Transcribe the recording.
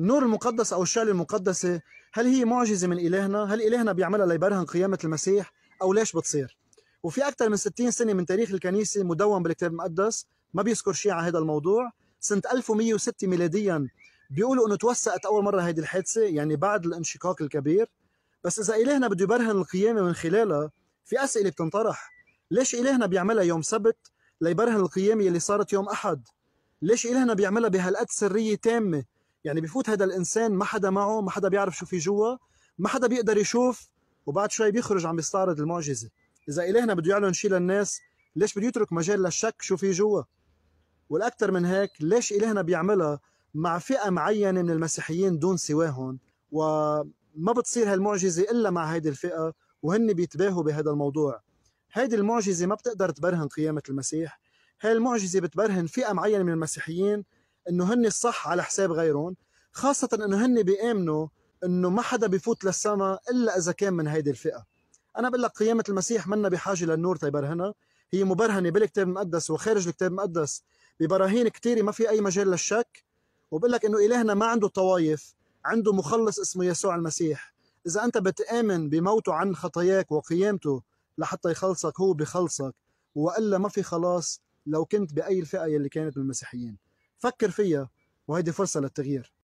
النور المقدس أو الشعلة المقدسة هل هي معجزة من إلهنا؟ هل إلهنا بيعملها ليبرهن قيامة المسيح؟ أو ليش بتصير؟ وفي أكثر من 60 سنة من تاريخ الكنيسة مدون بالكتاب المقدس ما بيذكر شيء على هذا الموضوع سنة 1106 ميلاديا بيقولوا انه توثقت اول مره هذه الحادثه يعني بعد الانشقاق الكبير بس اذا الهنا بده يبرهن القيامه من خلالها في اسئله بتنطرح ليش الهنا بيعملها يوم سبت ليبرهن القيامه اللي صارت يوم احد ليش الهنا بيعملها بهالقد سريه تامه يعني بفوت هذا الانسان ما حدا معه ما حدا بيعرف شو في جوا ما حدا بيقدر يشوف وبعد شوي بيخرج عم بيستعرض المعجزه اذا الهنا بده يعلن شيء للناس ليش بده يترك مجال للشك شو في جوا والاكثر من هيك ليش الهنا بيعملها مع فئه معينه من المسيحيين دون سواهم وما بتصير هالمعجزه الا مع هيدي الفئه وهن بيتباهوا بهذا الموضوع هيدي المعجزه ما بتقدر تبرهن قيامه المسيح هاي المعجزه بتبرهن فئه معينه من المسيحيين انه هن الصح على حساب غيرهم خاصة انه هن بيآمنوا انه ما حدا بيفوت للسما الا اذا كان من هيدي الفئة انا بقول لك قيامة المسيح منا بحاجة للنور تيبرهنها هي مبرهنة بالكتاب المقدس وخارج الكتاب المقدس ببراهين كتير ما في اي مجال للشك وبقول لك انه الهنا ما عنده طوايف عنده مخلص اسمه يسوع المسيح اذا انت بتآمن بموته عن خطاياك وقيامته لحتى يخلصك هو بخلصك والا ما في خلاص لو كنت باي الفئه اللي كانت من المسيحيين فكر فيها وهيدي فرصة للتغيير